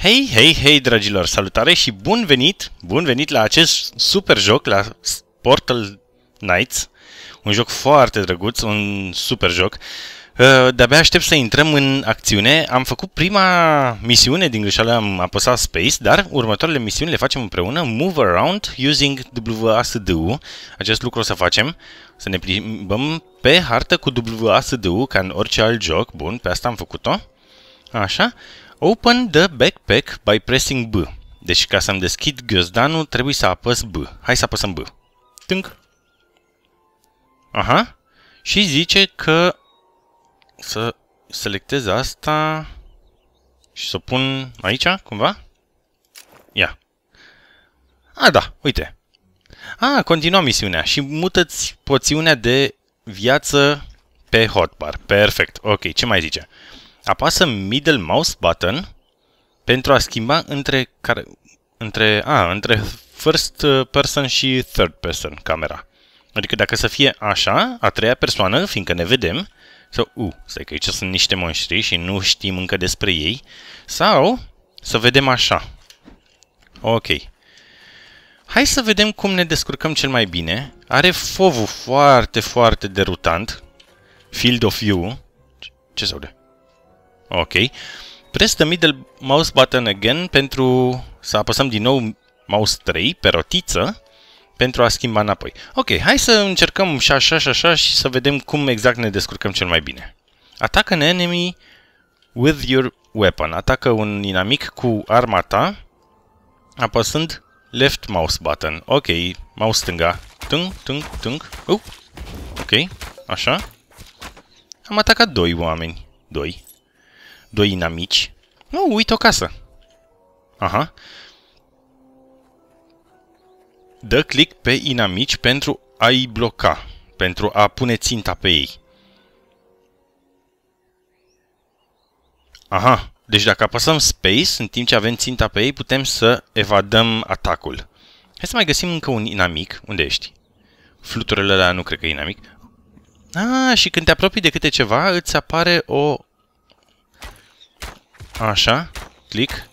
Hei, hei, hei, dragilor! Salutare și bun venit! Bun venit la acest super joc, la Portal Knights. Un joc foarte drăguț, un super joc. Uh, de-abia aștept să intrăm în acțiune. Am făcut prima misiune, din greșeală am apăsat Space, dar următoarele misiuni le facem împreună. Move around using WASDU. Acest lucru o să facem. Să ne plimbăm pe hartă cu WASDU, ca în orice alt joc. Bun, pe asta am făcut-o. Așa. Open the backpack by pressing B. Deci ca să-mi deschid ghiozdanul, trebuie să apăs B. Hai să apăsăm B. Tânc. Aha. Și zice că să selectez asta și să o pun aici, cumva? Ia. A, da, uite. A, continuă misiunea și mutăți poțiunea de viață pe hotbar. Perfect. Ok, ce mai zice? apasă middle mouse button pentru a schimba între, care, între, a, între first uh, person și third person camera. Adică dacă să fie așa, a treia persoană, fiindcă ne vedem, sau, u, uh, stai că aici sunt niște monștri și nu știm încă despre ei, sau să vedem așa. Ok. Hai să vedem cum ne descurcăm cel mai bine. Are fovul foarte, foarte derutant. Field of View. Ce, ce se aude? Ok. Press the middle mouse button again pentru să apăsăm din nou mouse 3 pe rotiță pentru a schimba înapoi. Ok, hai să încercăm și așa și așa și să vedem cum exact ne descurcăm cel mai bine. Atacă an enemy with your weapon. Atacă un inamic cu arma ta apăsând left mouse button. Ok, mouse stânga. Tung, tung, tung. Uh. Ok, așa. Am atacat doi oameni. Doi doi inamici. Nu, uite o casă. Aha. Dă click pe inamici pentru a-i bloca, pentru a pune ținta pe ei. Aha, deci dacă apăsăm space, în timp ce avem ținta pe ei, putem să evadăm atacul. Hai să mai găsim încă un inamic. Unde ești? Fluturele alea nu cred că e inamic. Ah, și când te apropii de câte ceva, îți apare o Așa. Click.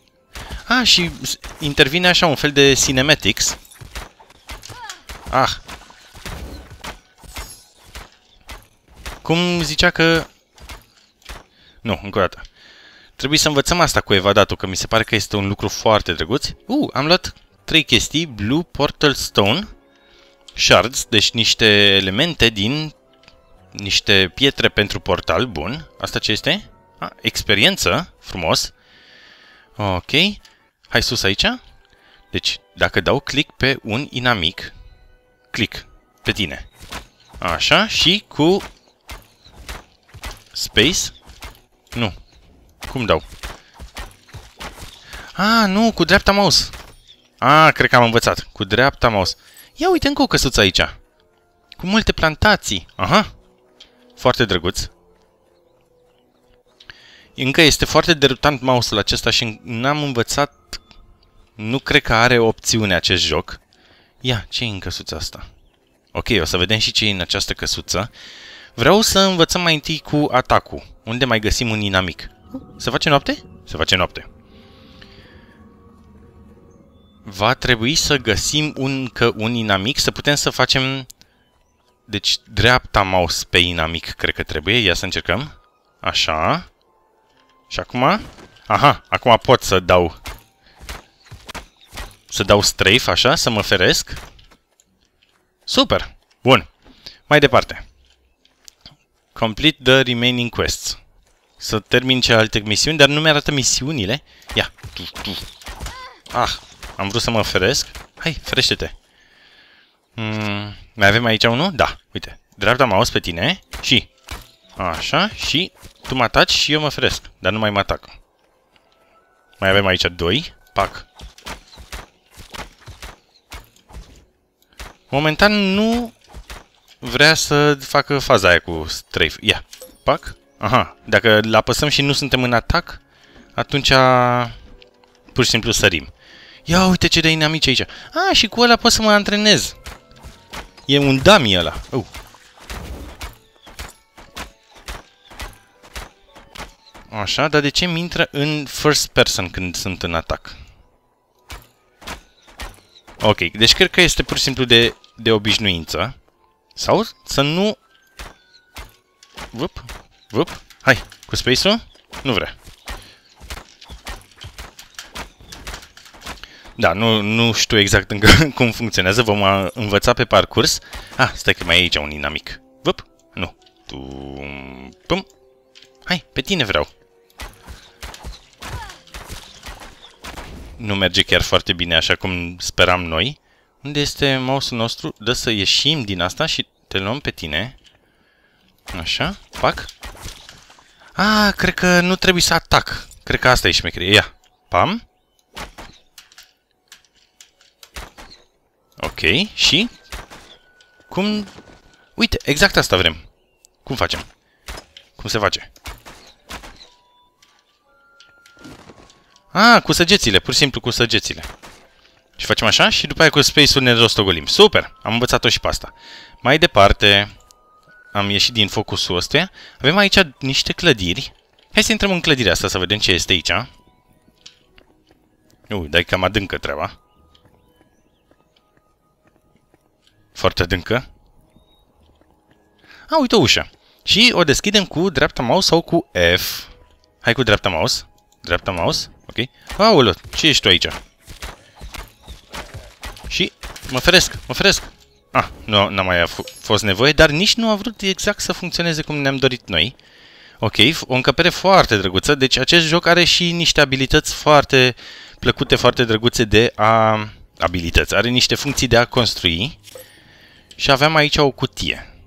Ah, și intervine așa un fel de cinematics. Ah. Cum zicea că... Nu, încă o dată. Trebuie să învățăm asta cu evadatul, că mi se pare că este un lucru foarte drăguț. Uh, am luat trei chestii. Blue Portal Stone. Shards, deci niște elemente din... Niște pietre pentru portal. Bun. Asta ce este? A, experiență, frumos. Ok, hai sus aici. Deci, dacă dau click pe un inamic, click pe tine. Așa, și cu space, nu, cum dau? A, nu, cu dreapta mouse. A, cred că am învățat, cu dreapta mouse. Ia uite încă o căsuță aici, cu multe plantații. Aha, foarte drăguț. Încă este foarte derutant mouse-ul acesta și n-am învățat... Nu cred că are opțiune acest joc. Ia, ce e în căsuța asta? Ok, o să vedem și ce e în această căsuță. Vreau să învățăm mai întâi cu atacul. Unde mai găsim un inamic? Se face noapte? Se face noapte. Va trebui să găsim un, că un inamic, să putem să facem... Deci dreapta mouse pe inamic, cred că trebuie. Ia să încercăm. Așa. Și acum? Aha, acum pot să dau... Să dau strafe, așa, să mă feresc. Super! Bun. Mai departe. Complete the remaining quests. Să termin celelalte misiuni, dar nu mi-arată misiunile. Ia. Ah, am vrut să mă feresc. Hai, ferește-te. Mm, mai avem aici unul? Da, uite. Dreapta mouse pe tine și... Așa, și tu mă ataci și eu mă feresc, dar nu mai mă atac. Mai avem aici doi. Pac. Momentan nu vrea să facă faza aia cu strafe. Ia. Pac. Aha. Dacă l apăsăm și nu suntem în atac, atunci a pur și simplu sărim. Ia uite ce inamici aici. A, și cu ăla pot să mă antrenez. E un dummy ăla. Uh, Așa, dar de ce mi intră în first person când sunt în atac? Ok, deci cred că este pur și simplu de, de obișnuință. Sau să nu... Vup, vup, hai, cu space-ul? Nu vrea. Da, nu, nu știu exact încă cum funcționează, vom învăța pe parcurs. Ah, stai că mai e aici un dinamic. Vup, nu. Tu, pum, Hai, pe tine vreau. Nu merge chiar foarte bine așa cum speram noi. Unde este mouse-ul nostru? Dă să ieșim din asta și te luăm pe tine. Așa, pac. A, cred că nu trebuie să atac. Cred că asta e șmecherie. Ia, pam. Ok, și? Cum? Uite, exact asta vrem. Cum facem? Cum se face? Ah, cu săgețile, pur și simplu cu săgețile. Și facem așa și după aia cu space-ul ne rostogolim. Super! Am învățat-o și pe asta. Mai departe, am ieșit din focusul ăsta. Avem aici niște clădiri. Hai să intrăm în clădirea asta să vedem ce este aici. Ui, dai cam adâncă treaba. Foarte adâncă. A, uite o ușă. Și o deschidem cu dreapta mouse sau cu F. Hai cu dreapta mouse. Dreapta mouse. Ok? Aoleu, ce ești tu aici? Și mă feresc, mă feresc. Ah, nu n-a mai fost nevoie, dar nici nu a vrut exact să funcționeze cum ne-am dorit noi. Ok, o încăpere foarte drăguță, deci acest joc are și niște abilități foarte plăcute, foarte drăguțe de a... abilități, are niște funcții de a construi. Și aveam aici o cutie.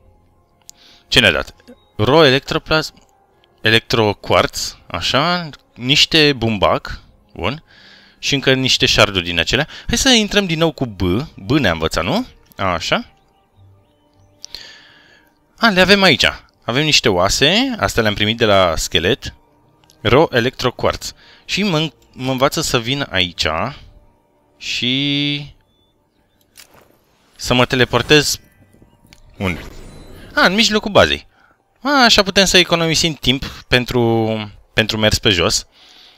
Ce ne-a dat? Ro electroplasm, electroquartz, așa, niște bumbac, bun, și încă niște șarduri din acelea. Hai să intrăm din nou cu B. B ne-a învățat, nu? Așa. A, le avem aici. Avem niște oase, astea le-am primit de la schelet. Ro electro quartz. Și mă, mă învață să vin aici și să mă teleportez unde? A, în mijlocul bazei. A, așa putem să economisim timp pentru, pentru mers pe jos.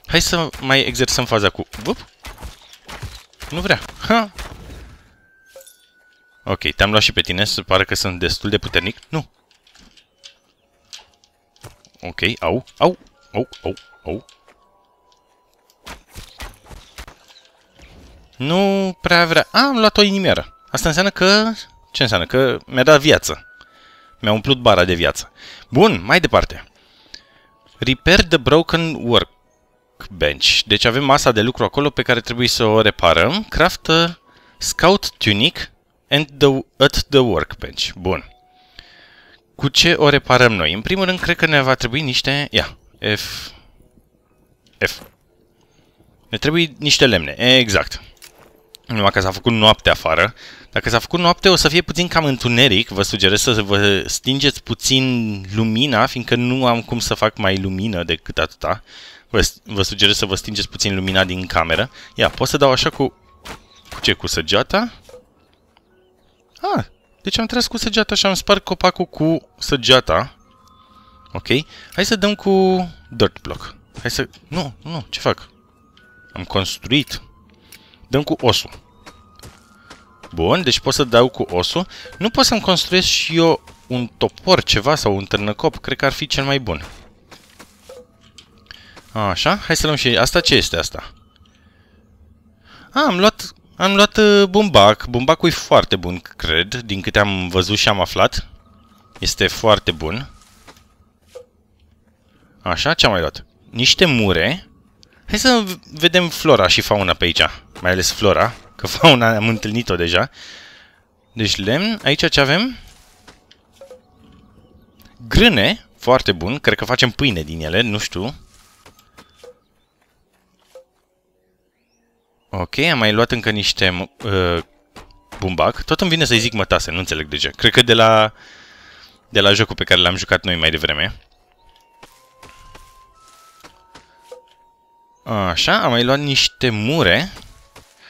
Hai să mai exersăm faza cu... Vup! Nu vrea. Ha! Ok, te-am luat și pe tine. Se pare că sunt destul de puternic. Nu! Ok, au, au, au, au, au. Nu prea vrea... A, am luat o inimioară. Asta înseamnă că... Ce înseamnă? Că mi-a dat viață. Mi-a umplut bara de viață. Bun, mai departe. Repair the broken work workbench. Deci avem masa de lucru acolo pe care trebuie să o reparăm. Craft scout tunic and the, at the workbench. Bun. Cu ce o reparăm noi? În primul rând, cred că ne va trebui niște... Ia, F... F. Ne trebuie niște lemne, exact. Numai că s-a făcut noapte afară. Dacă s-a făcut noapte, o să fie puțin cam întuneric. Vă sugerez să vă stingeți puțin lumina, fiindcă nu am cum să fac mai lumină decât atâta. Vă, vă sugerez să vă stingeți puțin lumina din cameră. Ia, pot să dau așa cu... Cu ce? Cu săgeata? Ah, deci am tras cu săgeata și am spart copacul cu săgeata. Ok. Hai să dăm cu dirt block. Hai să... Nu, nu, ce fac? Am construit. Dăm cu osul. Bun, deci pot să dau cu osul. Nu pot să-mi construiesc și eu un topor, ceva, sau un târnăcop. Cred că ar fi cel mai bun. Așa, hai să luăm și asta. Ce este asta? A, am luat, am luat uh, bumbac. Bumbacul e foarte bun, cred, din câte am văzut și am aflat. Este foarte bun. Așa, ce am mai luat? Niște mure. Hai să vedem flora și fauna pe aici. Mai ales flora, că fauna am întâlnit-o deja. Deci lemn, aici ce avem? Grâne, foarte bun, cred că facem pâine din ele, nu știu. Ok, am mai luat încă niște uh, bumbac. Tot îmi vine să-i zic mătase, nu înțeleg de ce. Cred că de la, de la jocul pe care l-am jucat noi mai devreme. Așa, am mai luat niște mure.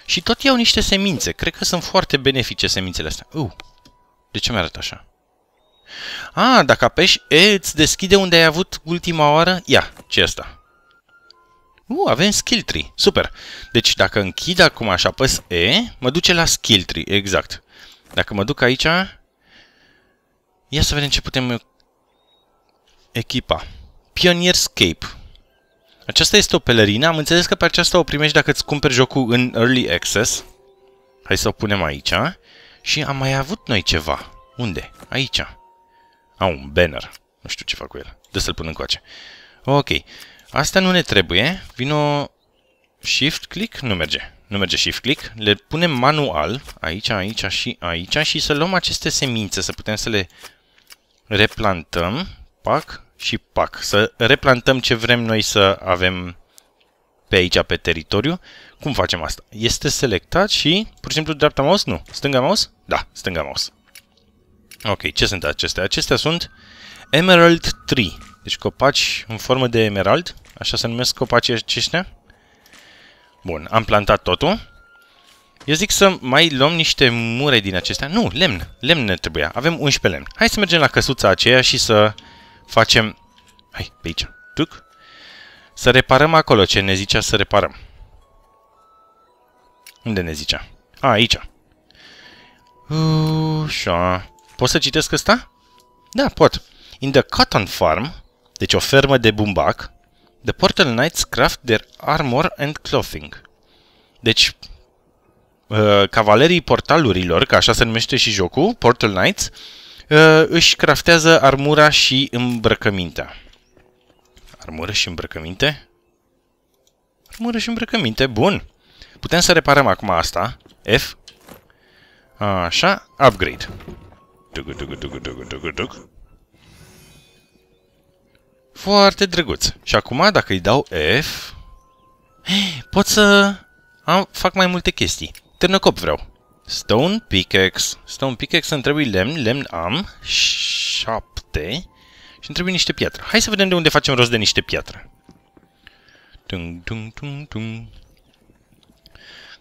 Și tot iau niște semințe. Cred că sunt foarte benefice semințele astea. Uh, de ce mi-arată așa? A, ah, dacă apeși, e, îți deschide unde ai avut ultima oară? Ia, ce asta? Uh, avem skill tree. Super. Deci dacă închid acum așa apăs E, mă duce la skill tree, exact. Dacă mă duc aici, ia să vedem ce putem echipa. Pioneer Scape. Aceasta este o pelerină. Am înțeles că pe aceasta o primești dacă îți cumperi jocul în Early Access. Hai să o punem aici. Și am mai avut noi ceva. Unde? Aici. Au, un banner. Nu știu ce fac cu el. Dă să-l pun încoace. Ok. Asta nu ne trebuie. Vino shift click, nu merge. Nu merge shift click. Le punem manual aici, aici și aici și să luăm aceste semințe, să putem să le replantăm. Pac și pac. Să replantăm ce vrem noi să avem pe aici, pe teritoriu. Cum facem asta? Este selectat și, pur și simplu, dreapta mouse? Nu. Stânga mouse? Da, stânga mouse. Ok, ce sunt acestea? Acestea sunt Emerald Tree. Deci copaci în formă de emerald. Așa se numesc copacii aceștia. Bun, am plantat totul. Eu zic să mai luăm niște mure din acestea. Nu, lemn. Lemn ne trebuia. Avem 11 lemn. Hai să mergem la căsuța aceea și să facem... Hai, pe aici. Tuc. Să reparăm acolo ce ne zicea să reparăm. Unde ne zicea? A, aici. Ușa. Pot să citesc asta? Da, pot. In the cotton farm, deci o fermă de bumbac. The Portal Knights craft their armor and clothing. Deci, uh, cavalerii portalurilor, ca așa se numește și jocul, Portal Knights, uh, își craftează armura și îmbrăcămintea. Armură și îmbrăcăminte? Armură și îmbrăcăminte, bun. Putem să reparăm acum asta. F. Așa, upgrade. Tugu, tugu, tugu, tugu, tugu, tugu. Foarte drăguț. Și acum, dacă îi dau F... Eh, pot să... Am, fac mai multe chestii. Târnăcop vreau. Stone pickaxe. Stone pickaxe îmi trebuie lemn. Lemn am. 7. Și îmi trebuie niște piatră. Hai să vedem de unde facem rost de niște piatră. Dun, dun, dun, dun.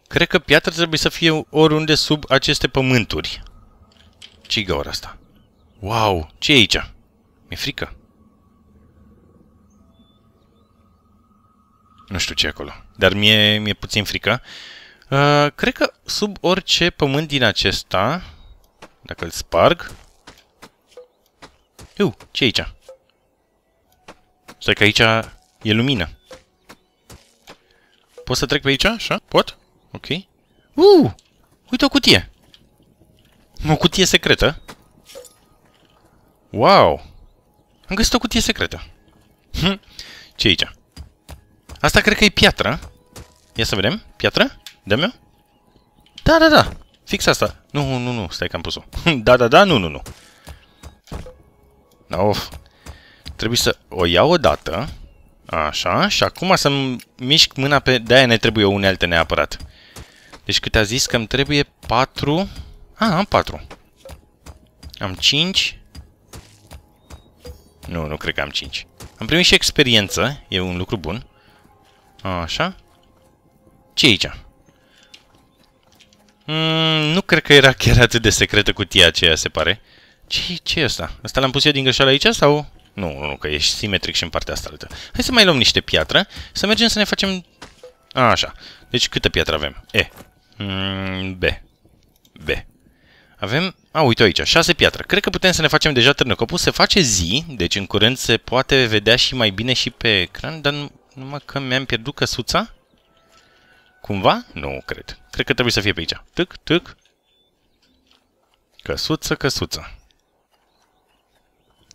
Cred că piatra trebuie să fie oriunde sub aceste pământuri. Ce-i asta? Wow, ce e aici? Mi-e frică. Nu știu ce e acolo. Dar mie mi-e puțin frică. Uh, cred că sub orice pământ din acesta, dacă îl sparg... uh, ce e aici? Stai că aici e lumină. Pot să trec pe aici? Așa? Pot? Ok. Uh! Uite o cutie! O cutie secretă. Wow! Am găsit o cutie secretă. Hm. Ce aici? Asta cred că e piatră. Ia să vedem. Piatră? Dă-mi-o. Da, da, da. Fix asta. Nu, nu, nu. Stai că am pus-o. da, da, da. Nu, nu, nu. Da, of. Trebuie să o iau odată. Așa. Și acum să-mi mișc mâna pe... De-aia ne trebuie o unealtă neapărat. Deci cât a zis că îmi trebuie 4... A, ah, am 4. Am 5. Nu, nu cred că am 5. Am primit și experiență. E un lucru bun. Așa. ce aici? Mm, nu cred că era chiar atât de secretă cutia aceea, se pare. ce ce e asta? Asta l-am pus eu din greșeală aici sau... Nu, nu, că ești simetric și în partea asta altă. Hai să mai luăm niște piatră, să mergem să ne facem... A, așa. Deci câtă piatră avem? E. Mm, B. B. Avem... A, uite aici, Șase piatră. Cred că putem să ne facem deja târnăcopul. Se face zi, deci în curând se poate vedea și mai bine și pe ecran, dar nu... Numai că mi-am pierdut căsuța? Cumva? Nu, cred. Cred că trebuie să fie pe aici. tuc. tâc. Căsuță, căsuță.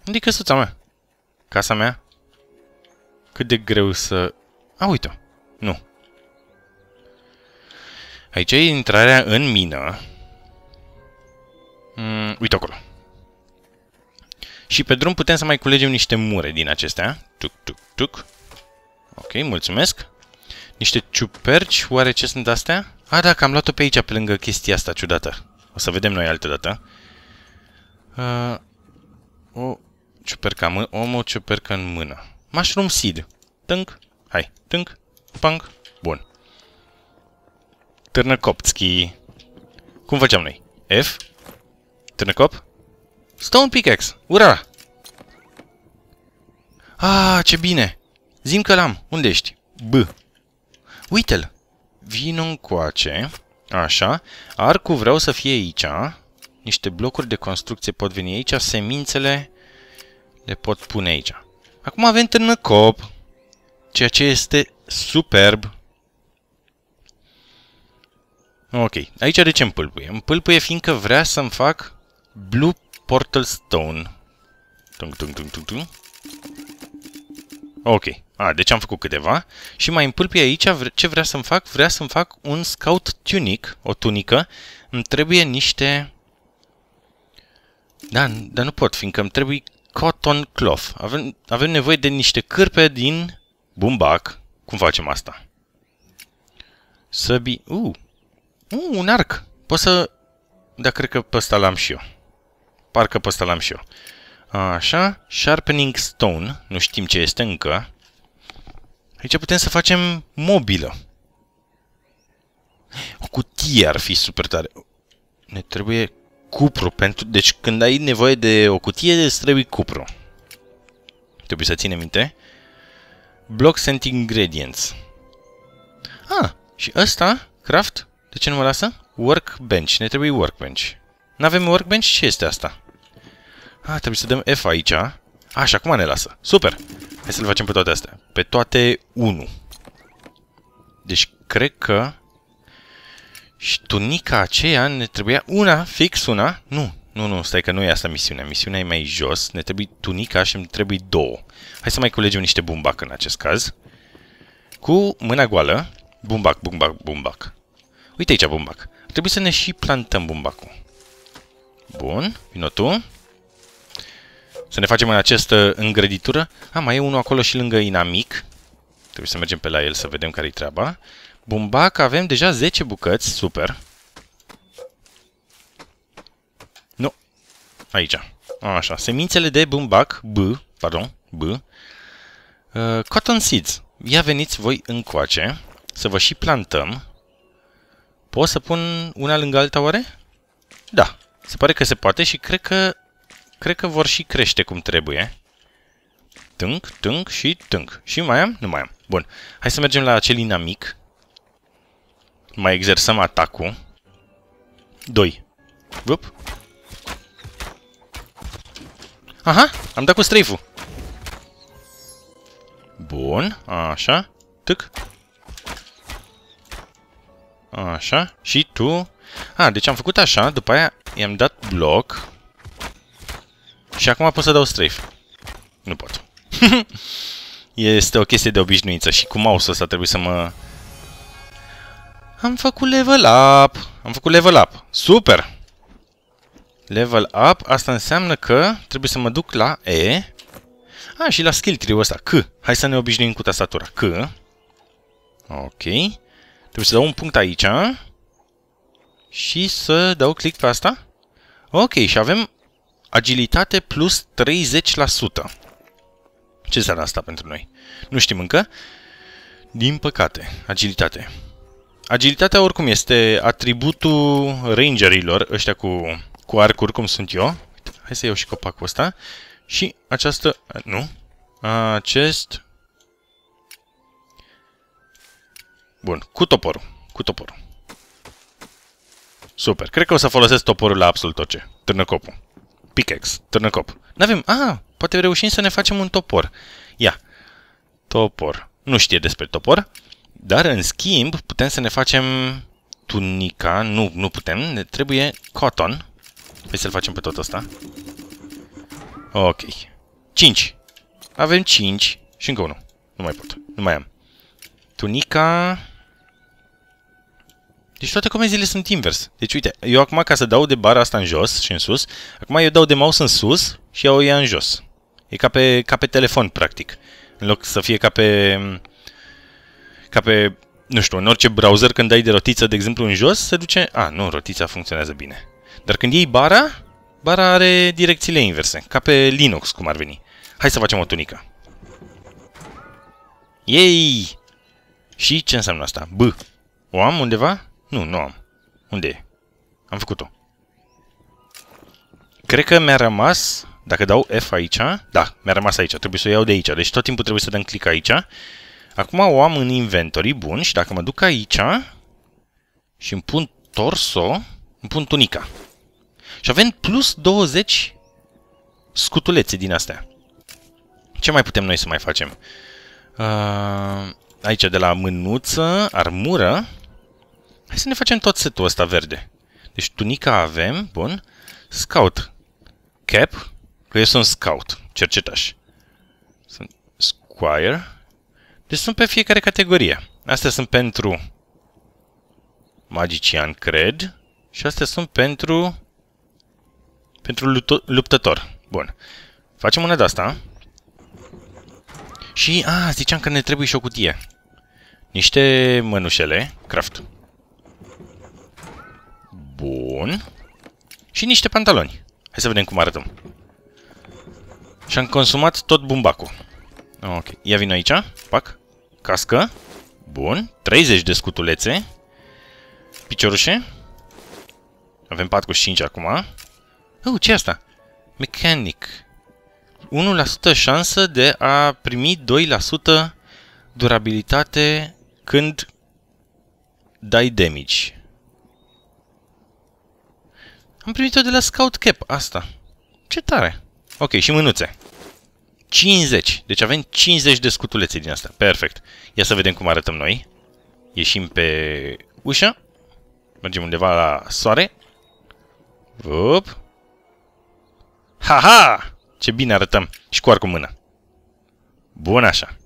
Unde-i căsuța mea? Casa mea? Cât de greu să... A, uite -o. Nu. Aici e intrarea în mină. Mm, uite acolo. Și pe drum putem să mai culegem niște mure din acestea. Tuc, tuc, tuc. Ok, mulțumesc. Niște ciuperci, oare ce sunt astea? A, da, că am luat-o pe aici, pe lângă chestia asta ciudată. O să vedem noi altă dată. Uh, o ciupercă om o ciupercă în mână. Mushroom seed. Tânc, hai, tânc, pang, bun. Târnăcopțchi. Cum facem noi? F? Târnăcop? Stone pickaxe, ura! Ah, ce bine! Zim că l-am. Unde ești? B. Uite-l. Vino încoace. Așa. Arcul vreau să fie aici. Niște blocuri de construcție pot veni aici. Semințele le pot pune aici. Acum avem târnăcop. Ceea ce este superb. Ok. Aici de ce împâlpâie? Împâlpâie fiindcă vrea să-mi fac Blue Portal Stone. Tung, tung, tung, tung, tung. Ok. A, deci am făcut câteva și mai împâlpie aici ce vrea să-mi fac? Vrea să-mi fac un scout tunic, o tunică. Îmi trebuie niște... Da, dar nu pot, fiindcă îmi trebuie cotton cloth. Avem, avem nevoie de niște cârpe din bumbac. Cum facem asta? Săbi... Uh. uh, un arc. Pot să... Da, cred că pe ăsta l-am și eu. Parcă pe ăsta l-am și eu. Așa, sharpening stone. Nu știm ce este încă. Aici putem să facem mobilă. O cutie ar fi super tare. Ne trebuie cupru. Pentru... Deci când ai nevoie de o cutie, îți trebuie cupru. Trebuie să ținem minte. Blocks and ingredients. Ah, și ăsta, craft, de ce nu mă lasă? Workbench. Ne trebuie workbench. N-avem workbench? Ce este asta? Ah, trebuie să dăm F aici. Așa, ah, și acum ne lasă. Super! Hai să le facem pe toate astea. Pe toate 1. Deci cred că... Și tunica aceea ne trebuia una, fix una. Nu, nu, nu, stai că nu e asta misiunea. Misiunea e mai jos. Ne trebuie tunica și ne trebuie două. Hai să mai culegem niște bumbac în acest caz. Cu mâna goală. Bumbac, bumbac, bumbac. Uite aici bumbac. Trebuie să ne și plantăm bumbacul. Bun, vino tu. Să ne facem în această îngrăditură. A, ah, mai e unul acolo și lângă inamic. Trebuie să mergem pe la el să vedem care-i treaba. Bumbac, avem deja 10 bucăți. Super. Nu. Aici. Așa. Semințele de bumbac. B. Pardon. B. Uh, cotton seeds. Ia veniți voi încoace. Să vă și plantăm. Pot să pun una lângă alta oare? Da. Se pare că se poate și cred că cred că vor și crește cum trebuie. Tânc, tânc și tânc. Și mai am? Nu mai am. Bun. Hai să mergem la acel inamic. Mai exersăm atacul. 2. Vup. Aha, am dat cu strafe-ul. Bun, așa. Tâc. Așa. Și tu... A, deci am făcut așa, după aia i-am dat bloc. Și acum pot să dau strafe. Nu pot. este o chestie de obișnuință și cu mouse-ul ăsta trebuie să mă... Am făcut level up! Am făcut level up! Super! Level up, asta înseamnă că trebuie să mă duc la E. A, și la skill tree-ul ăsta, C. Hai să ne obișnuim cu tastatura. C. Ok. Trebuie să dau un punct aici. Și să dau click pe asta. Ok, și avem Agilitate plus 30%. Ce înseamnă asta pentru noi? Nu știm încă. Din păcate, agilitate. Agilitatea oricum este atributul rangerilor, ăștia cu, cu arcuri, cum sunt eu. Hai să iau și copacul ăsta. Și această... Nu. Acest... Bun, cu toporul. Cu toporul. Super. Cred că o să folosesc toporul la absolut orice. ce. Târnăcopul pickaxe, târnăcop. Nu avem a, ah, poate reușim să ne facem un topor. Ia, topor. Nu știe despre topor, dar în schimb putem să ne facem tunica, nu, nu putem, ne trebuie cotton. Păi să-l facem pe tot ăsta. Ok. 5. Avem 5 și încă unul. Nu mai pot, nu mai am. Tunica... Deci toate comenzile sunt invers. Deci uite, eu acum ca să dau de bara asta în jos și în sus, acum eu dau de mouse în sus și o ia în jos. E ca pe, ca pe telefon, practic. În loc să fie ca pe... ca pe... nu știu, în orice browser când dai de rotiță, de exemplu, în jos, se duce... A, nu, rotița funcționează bine. Dar când iei bara, bara are direcțiile inverse, ca pe Linux, cum ar veni. Hai să facem o tunică. Yay! Și ce înseamnă asta? B. O am undeva? Nu, nu am. Unde e? Am făcut-o. Cred că mi-a rămas, dacă dau F aici, da, mi-a rămas aici, trebuie să o iau de aici. Deci tot timpul trebuie să dăm click aici. Acum o am în inventory, bun, și dacă mă duc aici și îmi pun torso, îmi pun tunica. Și avem plus 20 scutulețe din astea. Ce mai putem noi să mai facem? Uh, aici de la mânuță, armură. Hai să ne facem tot setul ăsta verde. Deci tunica avem, bun. Scout cap, că eu sunt scout, cercetaș. Sunt squire. Deci sunt pe fiecare categorie. Astea sunt pentru magician, cred. Și astea sunt pentru pentru luptător. Bun. Facem una de asta. Și, a, ziceam că ne trebuie și o cutie. Niște mănușele, craft. Bun. Și niște pantaloni. Hai să vedem cum arătăm. Și am consumat tot bumbacul. Ok. Ia vin aici. Pac. Cască. Bun. 30 de scutulețe. Piciorușe. Avem 45 acum. Uh, ce asta? Mechanic. 1% șansă de a primi 2% durabilitate când dai damage. Am primit-o de la Scout Cap, asta. Ce tare! Ok, și mânuțe. 50. Deci avem 50 de scutulețe din asta. Perfect. Ia să vedem cum arătăm noi. Ieșim pe ușă. Mergem undeva la soare. Up. Ha-ha! Ce bine arătăm. Și cu cu mână. Bun așa.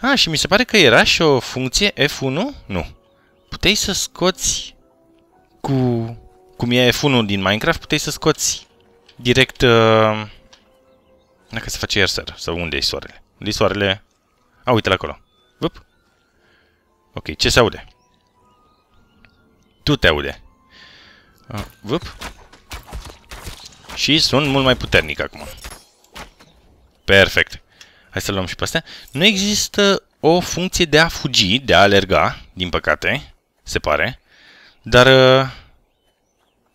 A, și mi se pare că era și o funcție F1? Nu. Puteai să scoți cu cum e f din Minecraft, puteai să scoți direct... Uh, dacă se face iar seara, sau unde e soarele? Unde e soarele? A, uite-l acolo. Vup. Ok, ce se aude? Tu te aude. Uh, vup. Și sunt mult mai puternic acum. Perfect. Hai să luăm și pe astea. Nu există o funcție de a fugi, de a alerga, din păcate, se pare. Dar... Uh,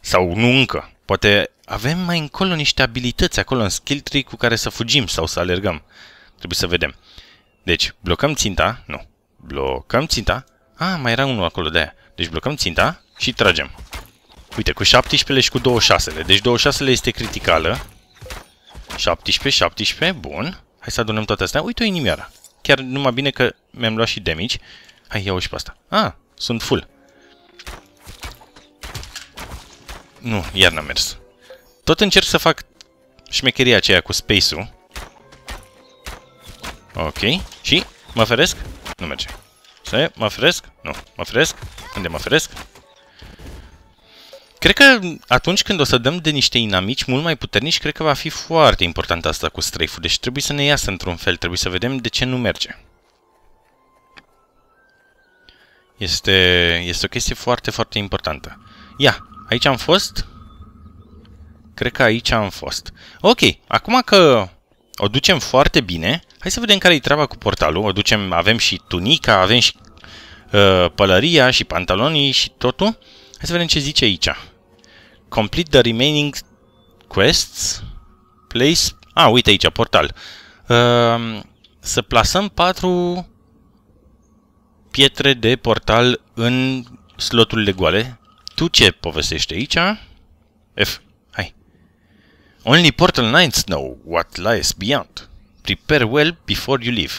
sau nu încă. Poate avem mai încolo niște abilități acolo în skill tree cu care să fugim sau să alergăm. Trebuie să vedem. Deci, blocăm ținta. Nu. Blocăm ținta. Ah, mai era unul acolo de aia. Deci blocăm ținta și tragem. Uite, cu 17 și cu 26-le. Deci 26-le este criticală. 17, 17, bun. Hai să adunăm toate astea. Uite o inimioară. Chiar numai bine că mi-am luat și damage. Hai, iau și pe asta. Ah, sunt full. Nu, iar n-am mers. Tot încerc să fac șmecheria aceea cu space-ul. Ok. Și? Mă feresc? Nu merge. Să mă feresc? Nu. Mă feresc? Unde mă feresc? Cred că atunci când o să dăm de niște inamici mult mai puternici, cred că va fi foarte important asta cu strafe Deci trebuie să ne iasă într-un fel, trebuie să vedem de ce nu merge. Este, este o chestie foarte, foarte importantă. Ia, Aici am fost? Cred că aici am fost. Ok, acum că o ducem foarte bine, hai să vedem care e treaba cu portalul. O ducem, avem și tunica, avem și uh, pălăria și pantalonii și totul. Hai să vedem ce zice aici. Complete the remaining quests. Place... Ah, uite aici, portal. Uh, să plasăm patru pietre de portal în sloturile goale tu ce povestești aici? F. Hai. Only Portal Knights know what lies beyond. Prepare well before you leave.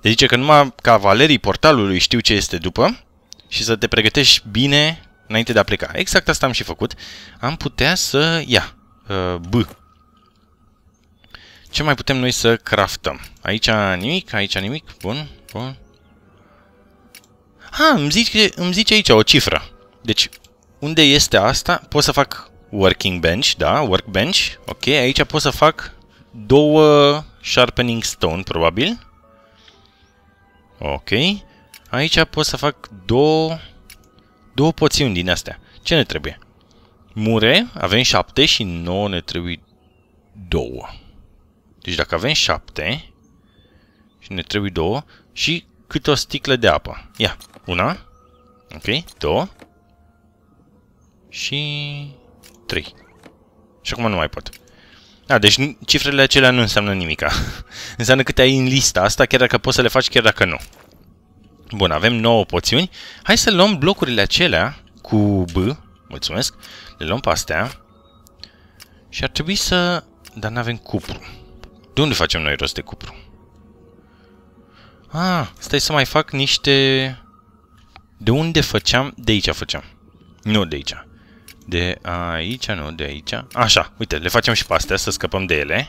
Te zice că numai cavalerii portalului știu ce este după și să te pregătești bine înainte de a pleca. Exact asta am și făcut. Am putea să ia uh, B. Ce mai putem noi să craftăm? Aici nimic, aici nimic. Bun, bun. Ha, ah, îmi zice, îmi zice aici o cifră. Deci unde este asta? Pot să fac working bench, da, workbench. Ok, aici pot să fac două sharpening stone, probabil. Ok. Aici pot să fac două, două poțiuni din astea. Ce ne trebuie? Mure, avem 7 și 9 ne trebuie 2. Deci dacă avem 7 și ne trebuie 2 și câte o sticlă de apă. Ia, una, ok, două, și 3. Și acum nu mai pot. A, deci cifrele acelea nu înseamnă nimica. înseamnă câte ai în lista asta, chiar dacă poți să le faci, chiar dacă nu. Bun, avem 9 poțiuni. Hai să luăm blocurile acelea cu B, mulțumesc. Le luăm pe astea. Și ar trebui să... Dar nu avem cupru. De unde facem noi rost de cupru? Ah, stai să mai fac niște... De unde făceam? De aici făceam. Nu de aici. De aici, nu, de aici. Așa, uite, le facem și pe astea să scăpăm de ele.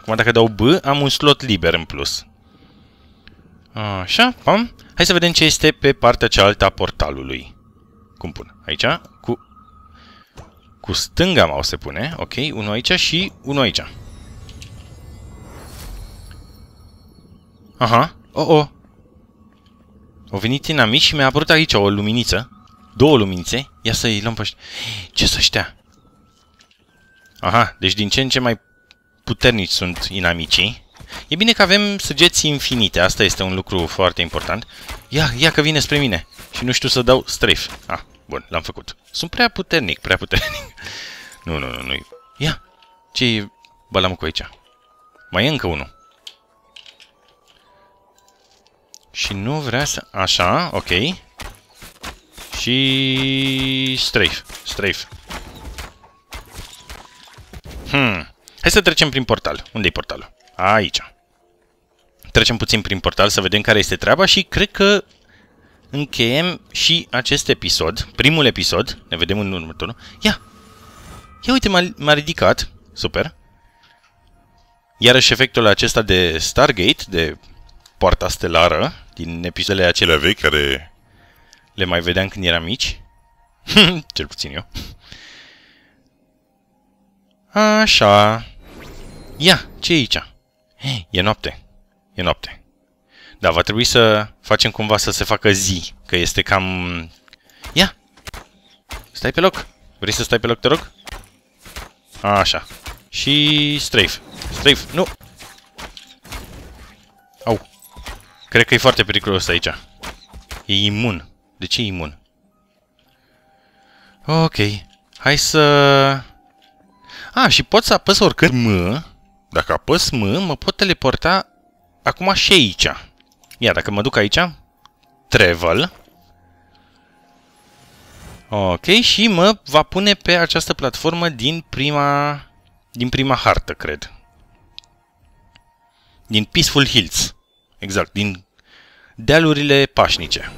Acum dacă dau B, am un slot liber în plus. Așa, pam. Hai să vedem ce este pe partea cealaltă a portalului. Cum pun? Aici, cu... Cu stânga mouse se pune, ok, unul aici și unul aici. Aha, o, oh, o. Oh. O venit inamic și mi-a apărut aici o luminiță. Două lumințe. Ia să-i luăm pe Ce să ăștia? Aha, deci din ce în ce mai puternici sunt inamicii. E bine că avem săgeți infinite. Asta este un lucru foarte important. Ia, ia că vine spre mine. Și nu știu să dau strafe. Ah, bun, l-am făcut. Sunt prea puternic, prea puternic. nu, nu, nu, nu. Ia. ce e balamul aici? Mai e încă unul. Și nu vrea să... Așa, ok. Și... Strafe. Strafe. Hmm. Hai să trecem prin portal. unde e portalul? Aici. Trecem puțin prin portal să vedem care este treaba și cred că încheiem și acest episod. Primul episod. Ne vedem în următorul. Ia! Ia uite, m-a ridicat. Super. Iarăși efectul acesta de Stargate, de poarta stelară, din episoadele acelea vechi care le mai vedeam când eram mici. Cel puțin eu. Așa. Ia, ce e aici? Hey, e noapte. E noapte. Da, va trebui să facem cumva să se facă zi, că este cam... Ia! Stai pe loc! Vrei să stai pe loc, te rog? Așa. Și strafe. Strafe, nu! Au! Cred că e foarte periculos aici. E imun. De ce imun? Ok. Hai să... A, și pot să apăs oricând M. Dacă apăs M, mă pot teleporta acum și aici. Ia, dacă mă duc aici, travel. Ok, și mă va pune pe această platformă din prima, din prima hartă, cred. Din Peaceful Hills. Exact, din dealurile pașnice.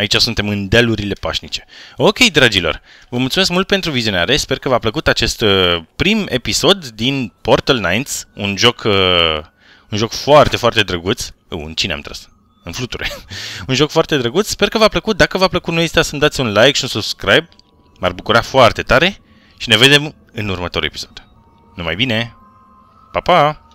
Aici suntem în dealurile pașnice. Ok, dragilor, vă mulțumesc mult pentru vizionare, sper că v-a plăcut acest uh, prim episod din Portal Knights, un joc, uh, un joc foarte, foarte drăguț. Uh, în cine am tras? În fluture. un joc foarte drăguț, sper că v-a plăcut. Dacă v-a plăcut, nu este să-mi dați un like și un subscribe. M-ar bucura foarte tare și ne vedem în următorul episod. Numai bine! Pa, pa!